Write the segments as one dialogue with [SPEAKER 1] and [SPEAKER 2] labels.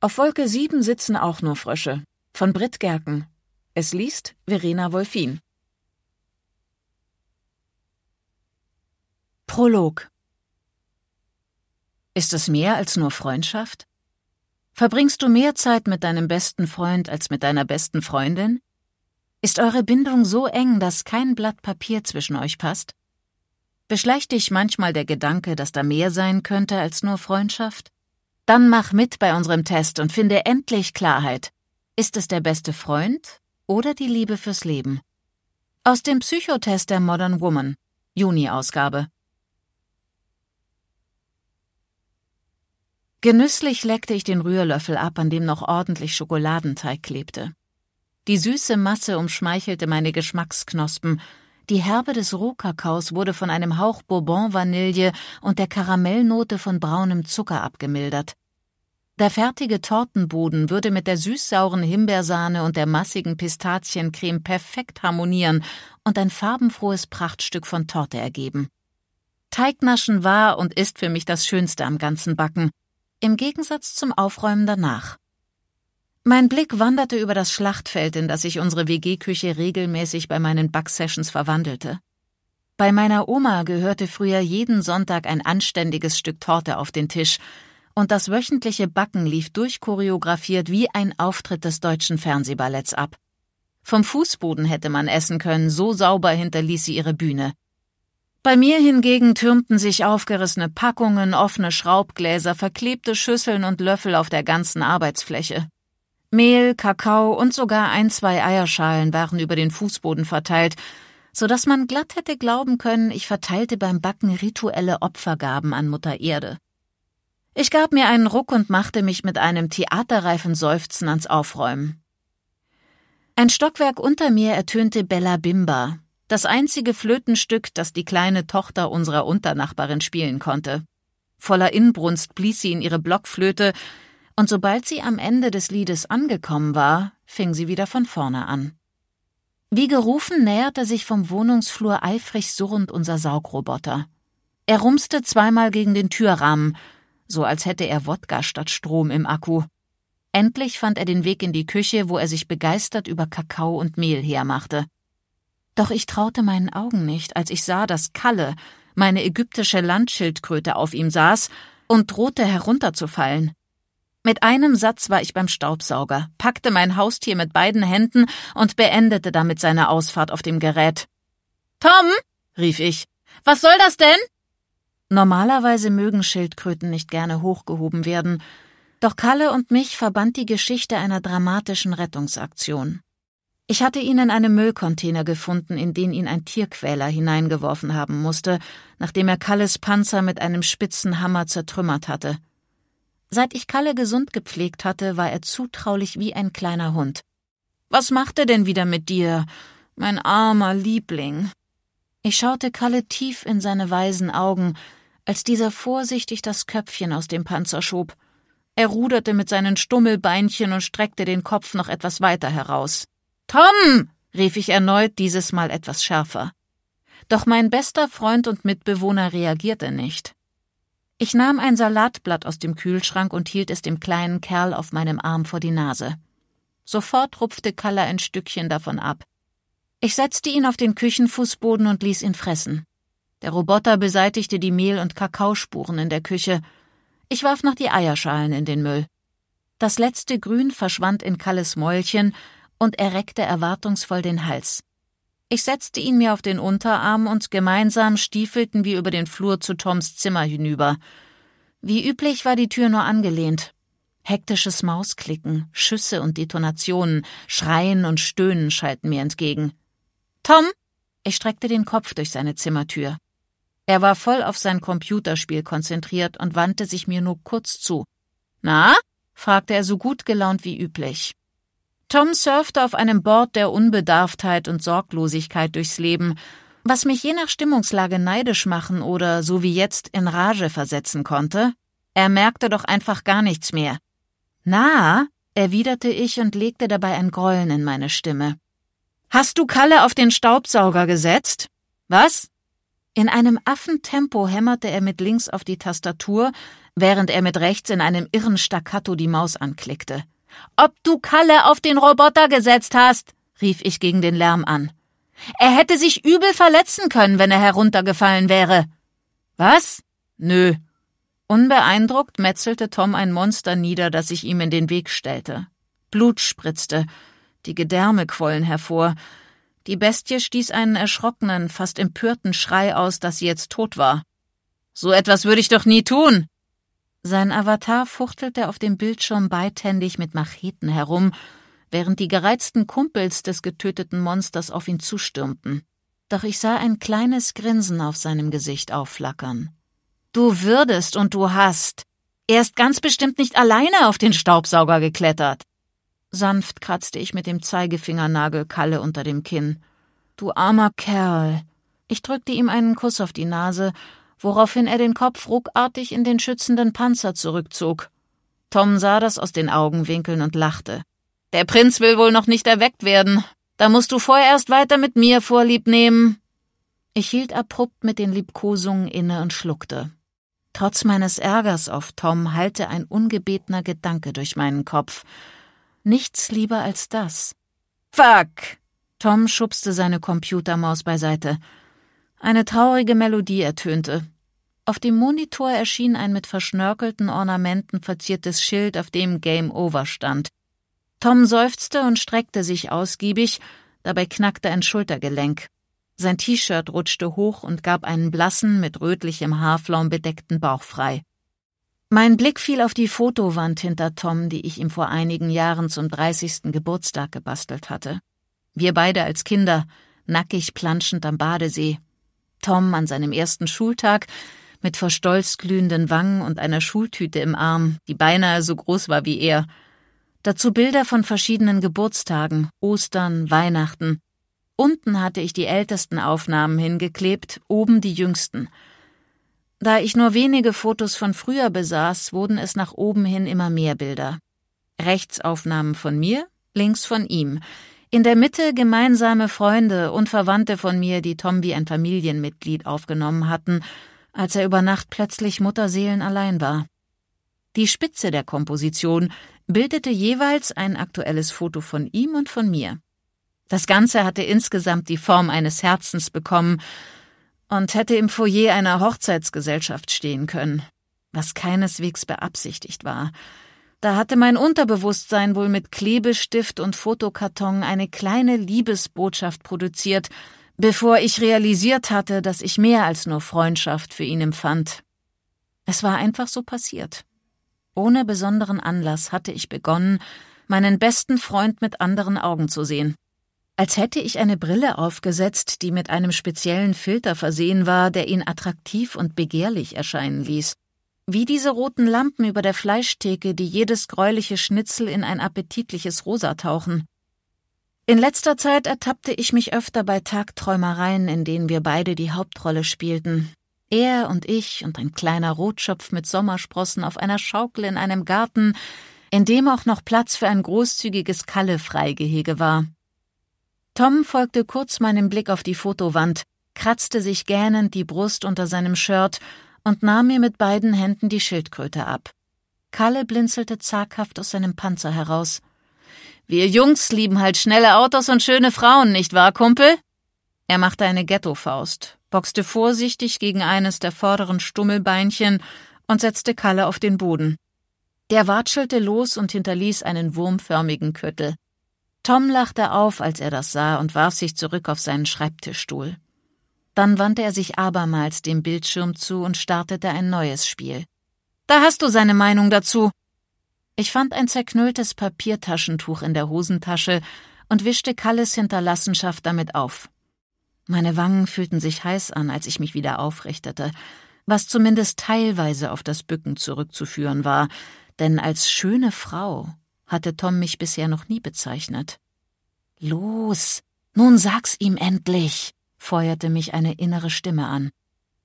[SPEAKER 1] Auf Wolke 7 sitzen auch nur Frösche. Von Britt Gerken. Es liest Verena Wolfin. Prolog. Ist es mehr als nur Freundschaft? Verbringst du mehr Zeit mit deinem besten Freund als mit deiner besten Freundin? Ist eure Bindung so eng, dass kein Blatt Papier zwischen euch passt? Beschleicht dich manchmal der Gedanke, dass da mehr sein könnte als nur Freundschaft? Dann mach mit bei unserem Test und finde endlich Klarheit. Ist es der beste Freund oder die Liebe fürs Leben? Aus dem Psychotest der Modern Woman, Juni-Ausgabe. Genüsslich leckte ich den Rührlöffel ab, an dem noch ordentlich Schokoladenteig klebte. Die süße Masse umschmeichelte meine Geschmacksknospen, die Herbe des Rohkakaos wurde von einem Hauch Bourbon-Vanille und der Karamellnote von braunem Zucker abgemildert. Der fertige Tortenboden würde mit der süßsauren Himbeersahne und der massigen Pistaziencreme perfekt harmonieren und ein farbenfrohes Prachtstück von Torte ergeben. Teignaschen war und ist für mich das Schönste am ganzen Backen, im Gegensatz zum Aufräumen danach. Mein Blick wanderte über das Schlachtfeld, in das sich unsere WG-Küche regelmäßig bei meinen Backsessions verwandelte. Bei meiner Oma gehörte früher jeden Sonntag ein anständiges Stück Torte auf den Tisch, und das wöchentliche Backen lief durchchoreografiert wie ein Auftritt des deutschen Fernsehballetts ab. Vom Fußboden hätte man essen können, so sauber hinterließ sie ihre Bühne. Bei mir hingegen türmten sich aufgerissene Packungen, offene Schraubgläser, verklebte Schüsseln und Löffel auf der ganzen Arbeitsfläche. Mehl, Kakao und sogar ein, zwei Eierschalen waren über den Fußboden verteilt, so dass man glatt hätte glauben können, ich verteilte beim Backen rituelle Opfergaben an Mutter Erde. Ich gab mir einen Ruck und machte mich mit einem theaterreifen Seufzen ans Aufräumen. Ein Stockwerk unter mir ertönte Bella Bimba, das einzige Flötenstück, das die kleine Tochter unserer Unternachbarin spielen konnte. Voller Inbrunst blies sie in ihre Blockflöte, und sobald sie am Ende des Liedes angekommen war, fing sie wieder von vorne an. Wie gerufen näherte sich vom Wohnungsflur eifrig surrend unser Saugroboter. Er rumste zweimal gegen den Türrahmen, so als hätte er Wodka statt Strom im Akku. Endlich fand er den Weg in die Küche, wo er sich begeistert über Kakao und Mehl hermachte. Doch ich traute meinen Augen nicht, als ich sah, dass Kalle, meine ägyptische Landschildkröte, auf ihm saß und drohte herunterzufallen. Mit einem Satz war ich beim Staubsauger, packte mein Haustier mit beiden Händen und beendete damit seine Ausfahrt auf dem Gerät. Tom, rief ich, was soll das denn? Normalerweise mögen Schildkröten nicht gerne hochgehoben werden, doch Kalle und mich verband die Geschichte einer dramatischen Rettungsaktion. Ich hatte ihn in einem Müllcontainer gefunden, in den ihn ein Tierquäler hineingeworfen haben musste, nachdem er Kalles Panzer mit einem spitzen Hammer zertrümmert hatte. Seit ich Kalle gesund gepflegt hatte, war er zutraulich wie ein kleiner Hund. Was macht er denn wieder mit dir, mein armer Liebling? Ich schaute Kalle tief in seine weisen Augen, als dieser vorsichtig das Köpfchen aus dem Panzer schob. Er ruderte mit seinen Stummelbeinchen und streckte den Kopf noch etwas weiter heraus. Tom! rief ich erneut, dieses Mal etwas schärfer. Doch mein bester Freund und Mitbewohner reagierte nicht. Ich nahm ein Salatblatt aus dem Kühlschrank und hielt es dem kleinen Kerl auf meinem Arm vor die Nase. Sofort rupfte Kaller ein Stückchen davon ab. Ich setzte ihn auf den Küchenfußboden und ließ ihn fressen. Der Roboter beseitigte die Mehl- und Kakaospuren in der Küche. Ich warf noch die Eierschalen in den Müll. Das letzte Grün verschwand in Kalles Mäulchen und er reckte erwartungsvoll den Hals. Ich setzte ihn mir auf den Unterarm und gemeinsam stiefelten wir über den Flur zu Toms Zimmer hinüber. Wie üblich war die Tür nur angelehnt. Hektisches Mausklicken, Schüsse und Detonationen, Schreien und Stöhnen schalten mir entgegen. Tom! Ich streckte den Kopf durch seine Zimmertür. Er war voll auf sein Computerspiel konzentriert und wandte sich mir nur kurz zu. Na? fragte er so gut gelaunt wie üblich. Tom surfte auf einem Board der Unbedarftheit und Sorglosigkeit durchs Leben, was mich je nach Stimmungslage neidisch machen oder so wie jetzt in Rage versetzen konnte. Er merkte doch einfach gar nichts mehr. Na, erwiderte ich und legte dabei ein Grollen in meine Stimme. Hast du Kalle auf den Staubsauger gesetzt? Was? In einem Affentempo hämmerte er mit links auf die Tastatur, während er mit rechts in einem irren Staccato die Maus anklickte. Ob du Kalle auf den Roboter gesetzt hast, rief ich gegen den Lärm an. Er hätte sich übel verletzen können, wenn er heruntergefallen wäre. Was? Nö. Unbeeindruckt metzelte Tom ein Monster nieder, das sich ihm in den Weg stellte. Blut spritzte, die Gedärme quollen hervor. Die Bestie stieß einen erschrockenen, fast empörten Schrei aus, dass sie jetzt tot war. So etwas würde ich doch nie tun. Sein Avatar fuchtelte auf dem Bildschirm beidhändig mit Macheten herum, während die gereizten Kumpels des getöteten Monsters auf ihn zustürmten. Doch ich sah ein kleines Grinsen auf seinem Gesicht aufflackern. Du würdest und du hast. Er ist ganz bestimmt nicht alleine auf den Staubsauger geklettert. Sanft kratzte ich mit dem Zeigefingernagel Kalle unter dem Kinn. Du armer Kerl. Ich drückte ihm einen Kuss auf die Nase, woraufhin er den Kopf ruckartig in den schützenden Panzer zurückzog. Tom sah das aus den Augenwinkeln und lachte. Der Prinz will wohl noch nicht erweckt werden. Da musst du vorerst weiter mit mir Vorlieb nehmen. Ich hielt abrupt mit den Liebkosungen inne und schluckte. Trotz meines Ärgers auf Tom hallte ein ungebetener Gedanke durch meinen Kopf. Nichts lieber als das. Fuck! Tom schubste seine Computermaus beiseite. Eine traurige Melodie ertönte. Auf dem Monitor erschien ein mit verschnörkelten Ornamenten verziertes Schild, auf dem Game Over stand. Tom seufzte und streckte sich ausgiebig, dabei knackte ein Schultergelenk. Sein T-Shirt rutschte hoch und gab einen blassen, mit rötlichem Haarflaum bedeckten Bauch frei. Mein Blick fiel auf die Fotowand hinter Tom, die ich ihm vor einigen Jahren zum 30. Geburtstag gebastelt hatte. Wir beide als Kinder, nackig planschend am Badesee, Tom an seinem ersten Schultag mit vor Stolz glühenden Wangen und einer Schultüte im Arm, die beinahe so groß war wie er. Dazu Bilder von verschiedenen Geburtstagen, Ostern, Weihnachten. Unten hatte ich die ältesten Aufnahmen hingeklebt, oben die jüngsten. Da ich nur wenige Fotos von früher besaß, wurden es nach oben hin immer mehr Bilder. Rechts Aufnahmen von mir, links von ihm. In der Mitte gemeinsame Freunde und Verwandte von mir, die Tom wie ein Familienmitglied aufgenommen hatten, als er über Nacht plötzlich Mutterseelen allein war. Die Spitze der Komposition bildete jeweils ein aktuelles Foto von ihm und von mir. Das Ganze hatte insgesamt die Form eines Herzens bekommen und hätte im Foyer einer Hochzeitsgesellschaft stehen können, was keineswegs beabsichtigt war. Da hatte mein Unterbewusstsein wohl mit Klebestift und Fotokarton eine kleine Liebesbotschaft produziert, bevor ich realisiert hatte, dass ich mehr als nur Freundschaft für ihn empfand. Es war einfach so passiert. Ohne besonderen Anlass hatte ich begonnen, meinen besten Freund mit anderen Augen zu sehen. Als hätte ich eine Brille aufgesetzt, die mit einem speziellen Filter versehen war, der ihn attraktiv und begehrlich erscheinen ließ. Wie diese roten Lampen über der Fleischtheke, die jedes gräuliche Schnitzel in ein appetitliches Rosa tauchen. In letzter Zeit ertappte ich mich öfter bei Tagträumereien, in denen wir beide die Hauptrolle spielten. Er und ich und ein kleiner Rotschopf mit Sommersprossen auf einer Schaukel in einem Garten, in dem auch noch Platz für ein großzügiges Kalle-Freigehege war. Tom folgte kurz meinem Blick auf die Fotowand, kratzte sich gähnend die Brust unter seinem Shirt und nahm mir mit beiden Händen die Schildkröte ab. Kalle blinzelte zaghaft aus seinem Panzer heraus. Wir Jungs lieben halt schnelle Autos und schöne Frauen, nicht wahr, Kumpel? Er machte eine Ghetto-Faust, boxte vorsichtig gegen eines der vorderen Stummelbeinchen und setzte Kalle auf den Boden. Der watschelte los und hinterließ einen wurmförmigen Köttel. Tom lachte auf, als er das sah, und warf sich zurück auf seinen Schreibtischstuhl. Dann wandte er sich abermals dem Bildschirm zu und startete ein neues Spiel. Da hast du seine Meinung dazu. Ich fand ein zerknülltes Papiertaschentuch in der Hosentasche und wischte Kalles Hinterlassenschaft damit auf. Meine Wangen fühlten sich heiß an, als ich mich wieder aufrichtete, was zumindest teilweise auf das Bücken zurückzuführen war, denn als schöne Frau hatte Tom mich bisher noch nie bezeichnet. Los, nun sag's ihm endlich feuerte mich eine innere Stimme an.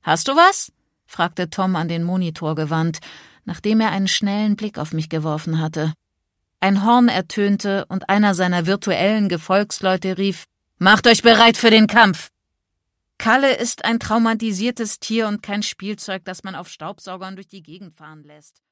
[SPEAKER 1] Hast du was? fragte Tom an den Monitor gewandt, nachdem er einen schnellen Blick auf mich geworfen hatte. Ein Horn ertönte und einer seiner virtuellen Gefolgsleute rief Macht euch bereit für den Kampf. Kalle ist ein traumatisiertes Tier und kein Spielzeug, das man auf Staubsaugern durch die Gegend fahren lässt.